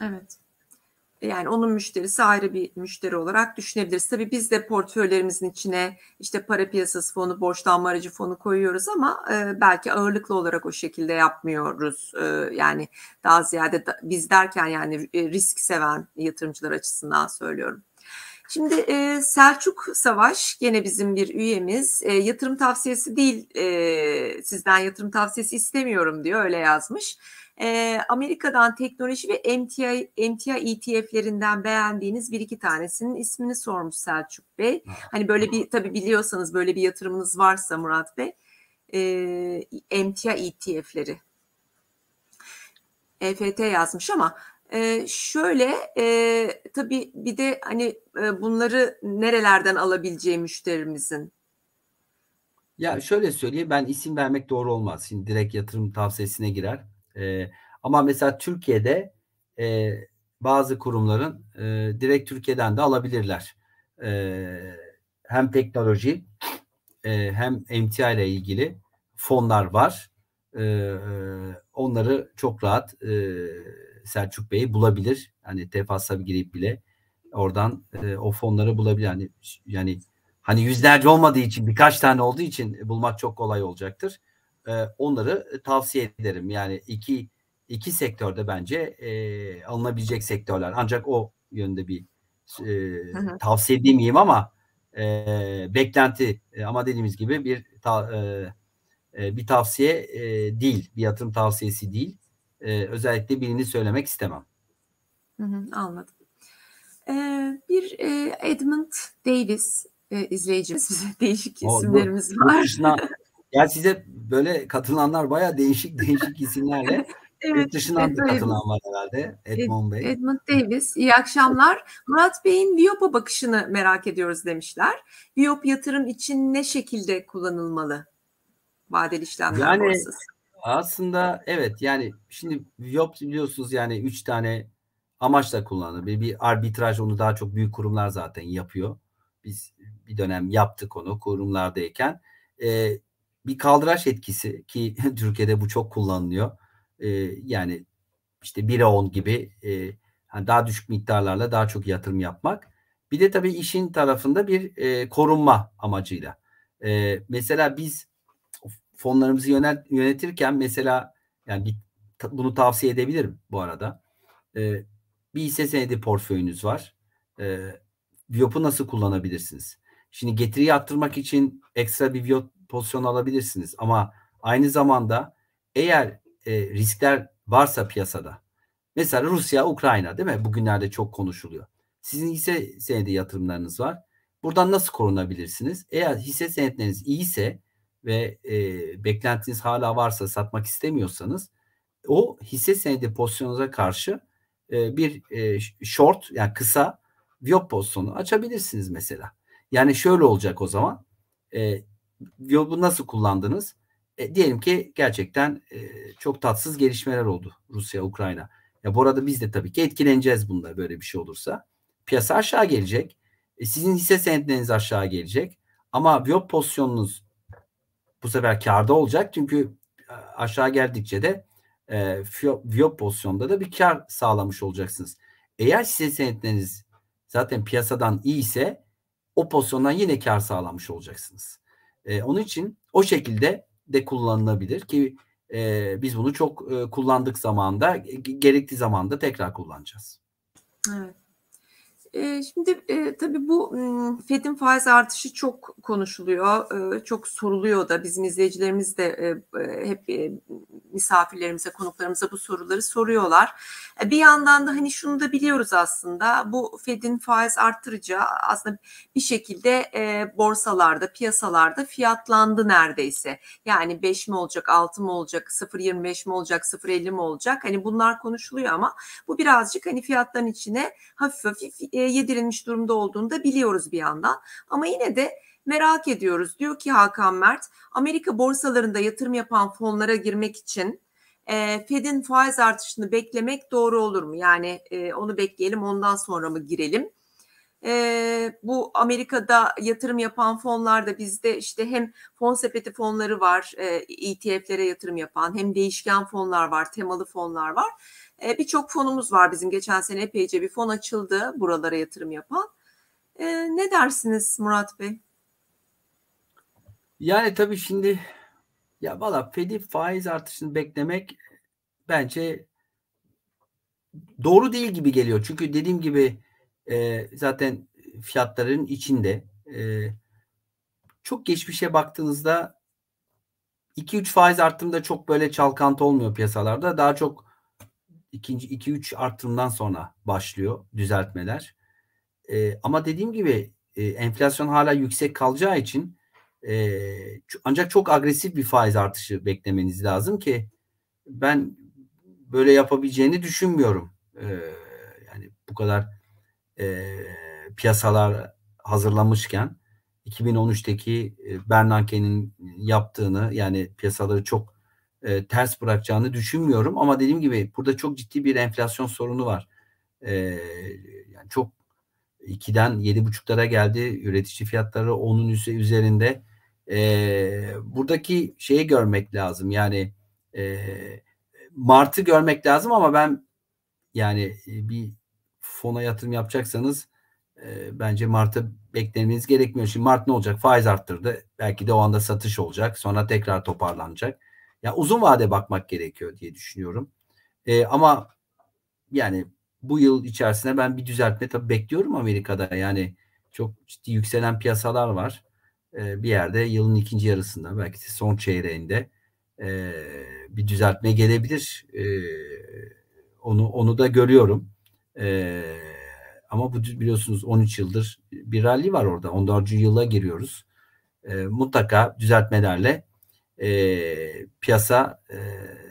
Evet. Yani onun müşterisi ayrı bir müşteri olarak düşünebiliriz. Tabii biz de portföylerimizin içine işte para piyasası fonu, borçlanma aracı fonu koyuyoruz ama e, belki ağırlıklı olarak o şekilde yapmıyoruz. E, yani daha ziyade da, biz derken yani e, risk seven yatırımcılar açısından söylüyorum. Şimdi e, Selçuk Savaş gene bizim bir üyemiz. E, yatırım tavsiyesi değil e, sizden yatırım tavsiyesi istemiyorum diyor öyle yazmış. E, Amerika'dan teknoloji ve MTA, MTA ETF'lerinden beğendiğiniz bir iki tanesinin ismini sormuş Selçuk Bey. Ah, hani böyle bir tabii biliyorsanız böyle bir yatırımınız varsa Murat Bey e, MTA ETF'leri. EFT yazmış ama ee, şöyle e, tabii bir de hani e, bunları nerelerden alabileceği müşterimizin? Ya şöyle söyleyeyim ben isim vermek doğru olmaz. Şimdi direkt yatırım tavsiyesine girer. E, ama mesela Türkiye'de e, bazı kurumların e, direkt Türkiye'den de alabilirler. E, hem teknoloji e, hem MTI ile ilgili fonlar var. E, onları çok rahat e, Selçuk Bey bulabilir. Hani tefassa girip bile oradan e, o fonları bulabilir. Yani, yani hani yüzlerce olmadığı için birkaç tane olduğu için bulmak çok kolay olacaktır. Ee, onları e, tavsiye ederim. Yani iki iki sektörde bence e, alınabilecek sektörler. Ancak o yönde bir e, tavsiye demeyeyim ama e, beklenti e, ama dediğimiz gibi bir ta, e, e, bir tavsiye e, değil, bir yatırım tavsiyesi değil. E, özellikle birini söylemek istemem. Hı hı, anladım. Ee, bir e, Edmund Davis e, izleyicimiz, [laughs] değişik o, isimlerimiz bu, var. Yurt [laughs] Yani size böyle katılanlar baya değişik [laughs] değişik isimlerle Evet, dışından da katılan var herhalde Edmund Bey. Edmund Davis. İyi akşamlar. Murat Bey'in Viyop'a bakışını merak ediyoruz demişler. Viyop yatırım için ne şekilde kullanılmalı? Vadeli işlemler yani, borsası. Aslında evet yani şimdi Viyop biliyorsunuz yani üç tane amaçla kullanılır. Bir, bir arbitraj onu daha çok büyük kurumlar zaten yapıyor. Biz bir dönem yaptık onu kurumlardayken. Ee, bir kaldıraç etkisi ki [laughs] Türkiye'de bu çok kullanılıyor. E, yani işte 1'e 10 gibi e, daha düşük miktarlarla daha çok yatırım yapmak. Bir de tabii işin tarafında bir e, korunma amacıyla. E, mesela biz fonlarımızı yönel, yönetirken mesela yani bir, bunu tavsiye edebilirim bu arada. E, bir hisse senedi portföyünüz var. E, Viyop'u nasıl kullanabilirsiniz? Şimdi getiriyi arttırmak için ekstra bir Viyop pozisyon alabilirsiniz. Ama aynı zamanda eğer e, riskler varsa piyasada mesela Rusya, Ukrayna değil mi? Bugünlerde çok konuşuluyor. Sizin hisse senedi yatırımlarınız var. Buradan nasıl korunabilirsiniz? Eğer hisse senetleriniz iyiyse ve e, beklentiniz hala varsa satmak istemiyorsanız o hisse senedi pozisyonunuza karşı e, bir e, short yani kısa viyop pozisyonu açabilirsiniz mesela. Yani şöyle olacak o zaman. E, bu nasıl kullandınız? E, diyelim ki gerçekten e, çok tatsız gelişmeler oldu Rusya-Ukrayna. Ya bu arada biz de tabii ki etkileneceğiz bunda böyle bir şey olursa. Piyasa aşağı gelecek. E, sizin hisse senetleriniz aşağı gelecek. Ama biop pozisyonunuz bu sefer karda olacak. Çünkü e, aşağı geldikçe de e, viop pozisyonda da bir kar sağlamış olacaksınız. Eğer hisse senetleriniz zaten piyasadan iyi ise o pozisyondan yine kar sağlamış olacaksınız. E, onun için o şekilde de kullanılabilir ki e, biz bunu çok e, kullandık zamanda, gerektiği zamanda tekrar kullanacağız. Evet. Şimdi tabii bu FED'in faiz artışı çok konuşuluyor, çok soruluyor da bizim izleyicilerimiz de hep misafirlerimize, konuklarımıza bu soruları soruyorlar. E, bir yandan da hani şunu da biliyoruz aslında bu FED'in faiz arttıracağı aslında bir şekilde borsalarda, piyasalarda fiyatlandı neredeyse. Yani 5 mi olacak, 6 mı olacak, 0.25 mi olacak, 0.50 mi olacak hani bunlar konuşuluyor ama bu birazcık hani fiyatların içine hafif hafif e, e, yedirilmiş durumda olduğunu da biliyoruz bir yandan. Ama yine de merak ediyoruz. Diyor ki Hakan Mert, Amerika borsalarında yatırım yapan fonlara girmek için e, Fed'in faiz artışını beklemek doğru olur mu? Yani e, onu bekleyelim ondan sonra mı girelim? E, bu Amerika'da yatırım yapan fonlarda bizde işte hem fon sepeti fonları var, e, ETF'lere yatırım yapan hem değişken fonlar var, temalı fonlar var e, Birçok fonumuz var bizim. Geçen sene epeyce bir fon açıldı buralara yatırım yapan. E, ne dersiniz Murat Bey? Yani tabii şimdi ya valla Fed'i faiz artışını beklemek bence doğru değil gibi geliyor. Çünkü dediğim gibi e, zaten fiyatların içinde e, çok geçmişe baktığınızda 2-3 faiz arttığında çok böyle çalkantı olmuyor piyasalarda. Daha çok ikinci 2 3 artımdan sonra başlıyor düzeltmeler. E, ama dediğim gibi e, enflasyon hala yüksek kalacağı için e, ancak çok agresif bir faiz artışı beklemeniz lazım ki ben böyle yapabileceğini düşünmüyorum. E, yani bu kadar e, piyasalar hazırlamışken 2013'teki e, Bernanke'nin yaptığını yani piyasaları çok e, ters bırakacağını düşünmüyorum. Ama dediğim gibi burada çok ciddi bir enflasyon sorunu var. E, yani çok 2'den 7,5'lara geldi. Üretici fiyatları 10'un üzerinde. E, buradaki şeyi görmek lazım. Yani e, Mart'ı görmek lazım ama ben yani e, bir fona yatırım yapacaksanız e, bence Mart'ı beklemeniz gerekmiyor. Şimdi Mart ne olacak? Faiz arttırdı. Belki de o anda satış olacak. Sonra tekrar toparlanacak. Ya uzun vade bakmak gerekiyor diye düşünüyorum. E, ama yani bu yıl içerisinde ben bir düzeltme tabii bekliyorum Amerika'da. Yani çok ciddi yükselen piyasalar var. E, bir yerde yılın ikinci yarısında belki de son çeyreğinde e, bir düzeltme gelebilir. E, onu onu da görüyorum. E, ama bu biliyorsunuz 13 yıldır bir rally var orada. 14. yıla giriyoruz. E, mutlaka düzeltmelerle e, piyasa e,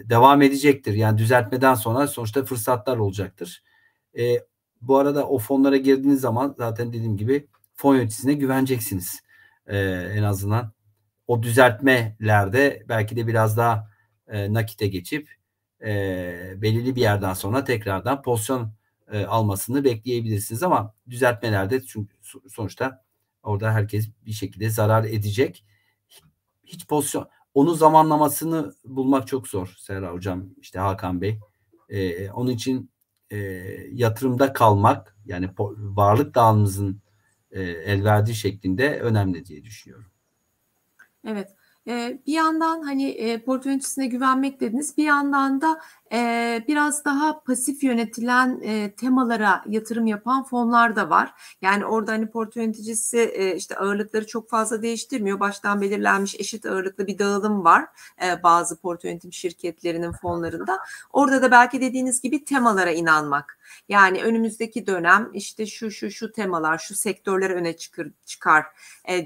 devam edecektir. Yani düzeltmeden sonra sonuçta fırsatlar olacaktır. E, bu arada o fonlara girdiğiniz zaman zaten dediğim gibi fon yöneticisine güveneceksiniz. E, en azından o düzeltmelerde belki de biraz daha e, nakite geçip e, belirli bir yerden sonra tekrardan pozisyon e, almasını bekleyebilirsiniz ama düzeltmelerde çünkü sonuçta orada herkes bir şekilde zarar edecek. Hiç pozisyon onu zamanlamasını bulmak çok zor Serra Hocam, işte Hakan Bey. E, onun için e, yatırımda kalmak yani varlık dağılımızın e, el verdiği şeklinde önemli diye düşünüyorum. Evet. Ee, bir yandan hani e, portföyün güvenmek dediniz. Bir yandan da ee, biraz daha pasif yönetilen e, temalara yatırım yapan fonlar da var. Yani orada hani portföy yöneticisi e, işte ağırlıkları çok fazla değiştirmiyor. Baştan belirlenmiş eşit ağırlıklı bir dağılım var e, bazı portföy yönetim şirketlerinin fonlarında. Orada da belki dediğiniz gibi temalara inanmak. Yani önümüzdeki dönem işte şu şu şu temalar, şu sektörler öne çıkır, çıkar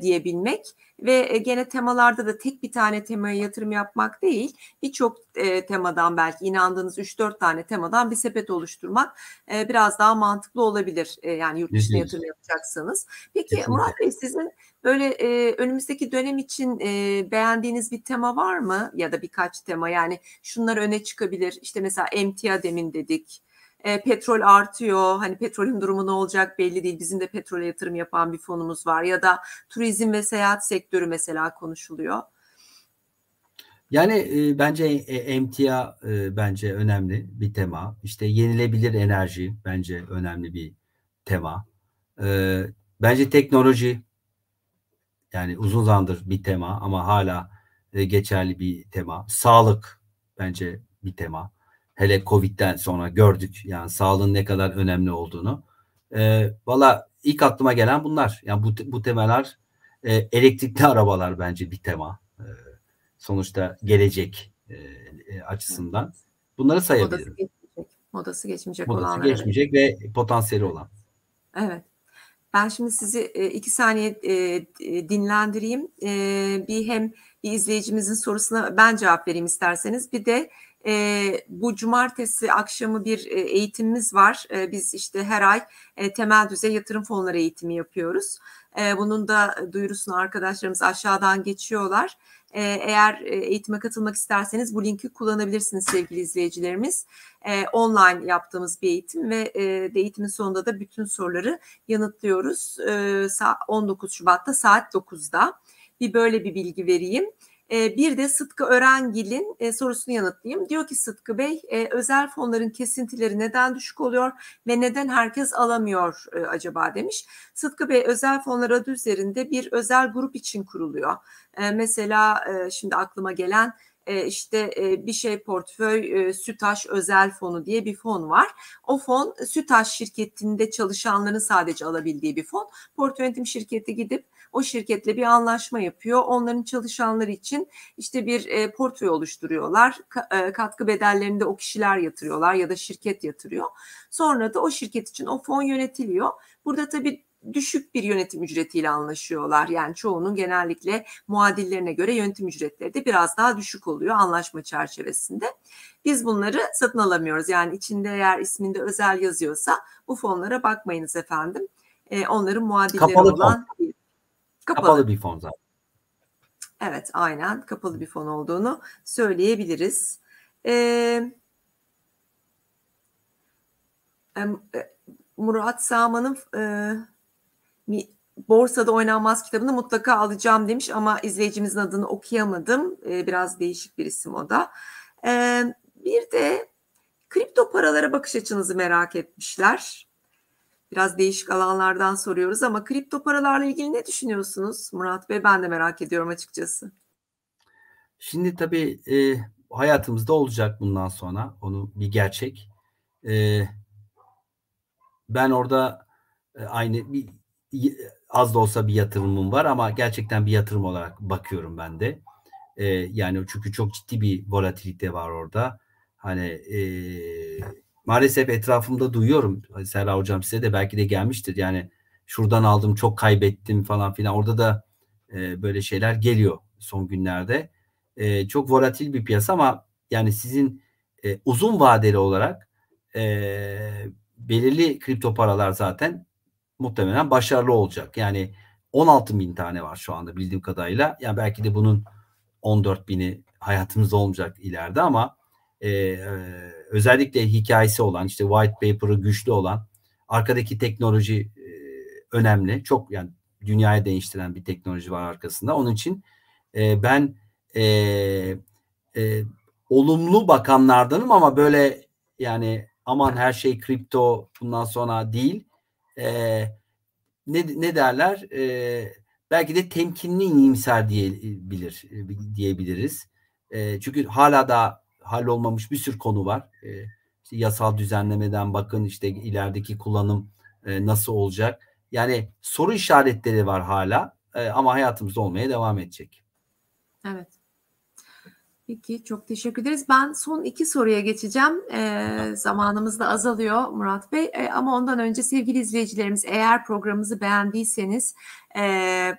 diyebilmek ve gene temalarda da tek bir tane temaya yatırım yapmak değil birçok e, temadan belki inandığınız 3-4 tane temadan bir sepet oluşturmak e, biraz daha mantıklı olabilir. E, yani yurt dışına yatırım yapacaksanız. Peki Kesinlikle. Murat Bey sizin böyle e, önümüzdeki dönem için e, beğendiğiniz bir tema var mı? Ya da birkaç tema yani şunlar öne çıkabilir. İşte mesela emtia demin dedik e, petrol artıyor. Hani petrolün durumu ne olacak belli değil. Bizim de petrole yatırım yapan bir fonumuz var ya da turizm ve seyahat sektörü mesela konuşuluyor. Yani e, bence e, emtia e, bence önemli bir tema. İşte yenilebilir enerji bence önemli bir tema. E, bence teknoloji yani uzun zamandır bir tema ama hala e, geçerli bir tema. Sağlık bence bir tema. Hele Covid'den sonra gördük yani sağlığın ne kadar önemli olduğunu. E, Valla ilk aklıma gelen bunlar. Yani bu, bu temalar e, elektrikli [laughs] arabalar bence bir tema. E, sonuçta gelecek e, e açısından. Bunları sayabilirim. Modası geçmeyecek, modası geçmeyecek modası olanlar. geçmeyecek evet. ve potansiyeli olan. Evet. Ben şimdi sizi e, iki saniye e, dinlendireyim. Bir hem bir izleyicimizin sorusuna ben cevap vereyim isterseniz. Bir de bu cumartesi akşamı bir eğitimimiz var. Biz işte her ay temel düzey yatırım fonları eğitimi yapıyoruz. Ee, bunun da duyurusunu arkadaşlarımız aşağıdan geçiyorlar. Ee, eğer e, eğitime katılmak isterseniz bu linki kullanabilirsiniz sevgili izleyicilerimiz. Ee, online yaptığımız bir eğitim ve e, eğitimin sonunda da bütün soruları yanıtlıyoruz. 19 Şubat'ta saat 9'da. Bir böyle bir bilgi vereyim. Ee, bir de Sıtkı Örengil'in e, sorusunu yanıtlayayım. Diyor ki Sıtkı Bey e, özel fonların kesintileri neden düşük oluyor ve neden herkes alamıyor e, acaba demiş. Sıtkı Bey özel fonlar adı üzerinde bir özel grup için kuruluyor. mesela şimdi aklıma gelen işte bir şey portföy Sütaş özel fonu diye bir fon var. O fon Sütaş şirketinde çalışanların sadece alabildiği bir fon. Port yönetim şirketi gidip o şirketle bir anlaşma yapıyor. Onların çalışanları için işte bir e, portföy oluşturuyorlar. Ka, e, katkı bedellerinde o kişiler yatırıyorlar ya da şirket yatırıyor. Sonra da o şirket için o fon yönetiliyor. Burada tabii düşük bir yönetim ücretiyle anlaşıyorlar. Yani çoğunun genellikle muadillerine göre yönetim ücretleri de biraz daha düşük oluyor anlaşma çerçevesinde. Biz bunları satın alamıyoruz. Yani içinde eğer isminde özel yazıyorsa bu fonlara bakmayınız efendim. E, onların muadilleri Kapalı olan fon. Kapalı. kapalı bir fon zaten. Evet aynen kapalı bir fon olduğunu söyleyebiliriz. Ee, Murat Sağman'ın e, Borsada Oynanmaz kitabını mutlaka alacağım demiş ama izleyicimizin adını okuyamadım. E, biraz değişik bir isim o da. E, bir de kripto paralara bakış açınızı merak etmişler. Biraz değişik alanlardan soruyoruz ama kripto paralarla ilgili ne düşünüyorsunuz Murat Bey? Ben de merak ediyorum açıkçası. Şimdi tabii e, hayatımızda olacak bundan sonra. Onu bir gerçek. E, ben orada e, aynı bir az da olsa bir yatırımım var ama gerçekten bir yatırım olarak bakıyorum ben de. E, yani çünkü çok ciddi bir volatilite var orada. Hani e, maalesef etrafımda duyuyorum Serra hocam size de belki de gelmiştir yani şuradan aldım çok kaybettim falan filan orada da e, böyle şeyler geliyor son günlerde e, çok volatil bir piyasa ama yani sizin e, uzun vadeli olarak e, belirli kripto paralar zaten muhtemelen başarılı olacak yani 16 bin tane var şu anda bildiğim kadarıyla yani belki de bunun 14 bini hayatımızda olmayacak ileride ama e, e, özellikle hikayesi olan işte white paper'ı güçlü olan arkadaki teknoloji e, önemli. Çok yani dünyayı değiştiren bir teknoloji var arkasında. Onun için e, ben e, e, olumlu bakanlardanım ama böyle yani aman her şey kripto bundan sonra değil. E, ne, ne derler? E, belki de temkinli iyimser diyebilir diyebiliriz. E, çünkü hala da hallolmamış bir sürü konu var. E, işte yasal düzenlemeden bakın işte ilerideki kullanım e, nasıl olacak. Yani soru işaretleri var hala e, ama hayatımızda olmaya devam edecek. Evet. Peki çok teşekkür ederiz. Ben son iki soruya geçeceğim. E, zamanımız da azalıyor Murat Bey. E, ama ondan önce sevgili izleyicilerimiz eğer programımızı beğendiyseniz e,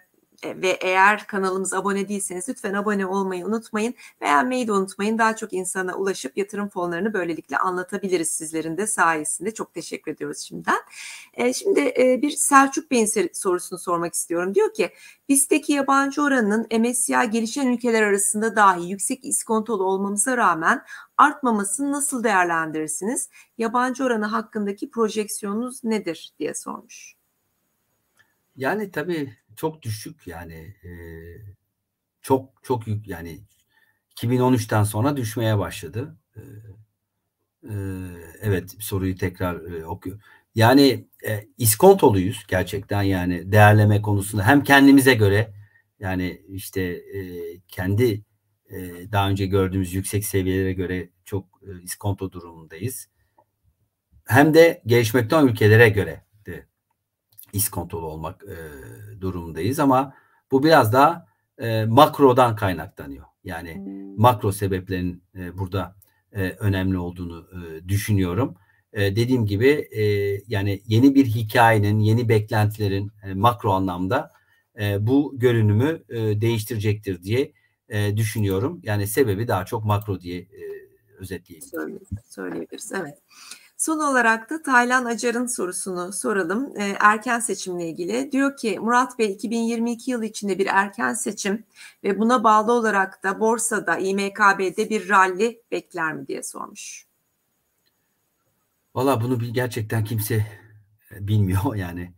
e, ve eğer kanalımıza abone değilseniz lütfen abone olmayı unutmayın. Beğenmeyi de unutmayın. Daha çok insana ulaşıp yatırım fonlarını böylelikle anlatabiliriz sizlerin de sayesinde. Çok teşekkür ediyoruz şimdiden. E, şimdi e, bir Selçuk Bey'in sorusunu sormak istiyorum. Diyor ki bizdeki yabancı oranının MSCI gelişen ülkeler arasında dahi yüksek iskontolu olmamıza rağmen artmamasını nasıl değerlendirirsiniz? Yabancı oranı hakkındaki projeksiyonunuz nedir diye sormuş. Yani tabii çok düşük yani e, çok çok yük yani 2013'ten sonra düşmeye başladı. E, e, evet soruyu tekrar e, okuyor. Yani e, iskontoluyuz gerçekten yani değerleme konusunda hem kendimize göre yani işte e, kendi e, daha önce gördüğümüz yüksek seviyelere göre çok e, iskonto durumundayız. Hem de gelişmekte olan ülkelere göre iskontolu olmak e, durumundayız ama bu biraz daha e, makrodan kaynaklanıyor. Yani makro sebeplerin e, burada e, önemli olduğunu e, düşünüyorum. E, dediğim gibi e, yani yeni bir hikayenin, yeni beklentilerin e, makro anlamda e, bu görünümü e, değiştirecektir diye e, düşünüyorum. Yani sebebi daha çok makro diye e, özetleyebiliriz. Söyleyebiliriz, evet. Son olarak da Taylan Acar'ın sorusunu soralım. E, erken seçimle ilgili. Diyor ki Murat Bey 2022 yılı içinde bir erken seçim ve buna bağlı olarak da borsada İMKB'de bir ralli bekler mi diye sormuş. Valla bunu gerçekten kimse e, bilmiyor [laughs] yani.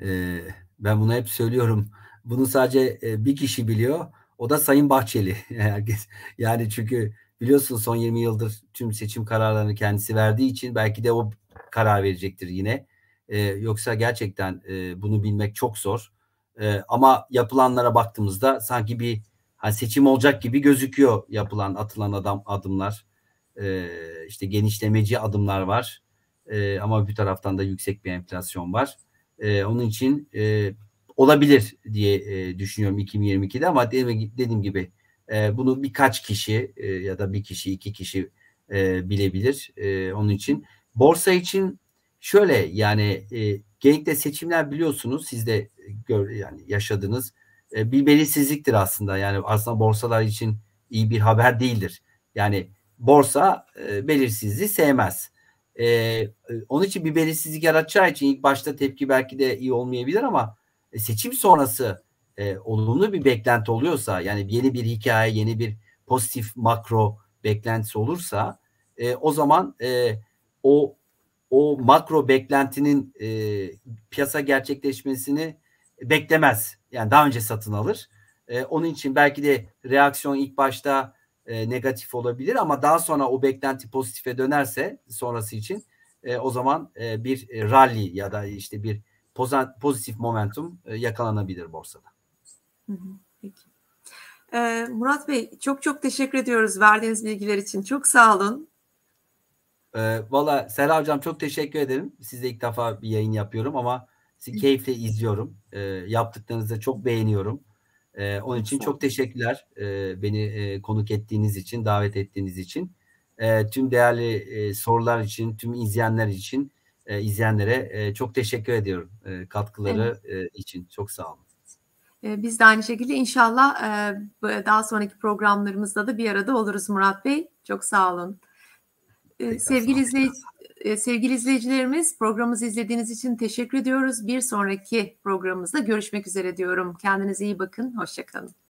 E, ben bunu hep söylüyorum. Bunu sadece e, bir kişi biliyor. O da Sayın Bahçeli. [laughs] Herkes yani çünkü biliyorsun son 20 yıldır tüm seçim kararlarını kendisi verdiği için belki de o karar verecektir yine. E, yoksa gerçekten e, bunu bilmek çok zor. E, ama yapılanlara baktığımızda sanki bir hani seçim olacak gibi gözüküyor yapılan atılan adam adımlar. E, işte genişlemeci adımlar var. E, ama bir taraftan da yüksek bir enflasyon var. E, onun için e, olabilir diye e, düşünüyorum 2022'de ama dediğim gibi ee, bunu birkaç kişi e, ya da bir kişi iki kişi e, bilebilir. E, onun için borsa için şöyle yani e, genellikle seçimler biliyorsunuz siz de gör, yani yaşadınız e, bir belirsizliktir aslında yani aslında borsalar için iyi bir haber değildir. Yani borsa belirsizliği sevmez. E, onun için bir belirsizlik yaratacağı için ilk başta tepki belki de iyi olmayabilir ama seçim sonrası e, olumlu bir beklenti oluyorsa yani yeni bir hikaye, yeni bir pozitif makro beklentisi olursa e, o zaman e, o o makro beklentinin e, piyasa gerçekleşmesini beklemez. Yani daha önce satın alır. E, onun için belki de reaksiyon ilk başta e, negatif olabilir ama daha sonra o beklenti pozitife dönerse sonrası için e, o zaman e, bir rally ya da işte bir pozitif momentum e, yakalanabilir borsada peki. Ee, Murat Bey çok çok teşekkür ediyoruz verdiğiniz bilgiler için. Çok sağ olun. Ee, Valla Sera Hocam çok teşekkür ederim. Sizle ilk defa bir yayın yapıyorum ama sizi keyifle izliyorum. Ee, yaptıklarınızı çok beğeniyorum. Ee, onun için çok teşekkürler ee, beni e, konuk ettiğiniz için, davet ettiğiniz için. Ee, tüm değerli e, sorular için, tüm izleyenler için, e, izleyenlere e, çok teşekkür ediyorum e, katkıları evet. e, için. Çok sağ olun. Ee, biz de aynı şekilde inşallah e, daha sonraki programlarımızda da bir arada oluruz Murat Bey. Çok sağ olun. Ee, sevgili, izleyici, e, sevgili izleyicilerimiz programımızı izlediğiniz için teşekkür ediyoruz. Bir sonraki programımızda görüşmek üzere diyorum. Kendinize iyi bakın. Hoşçakalın.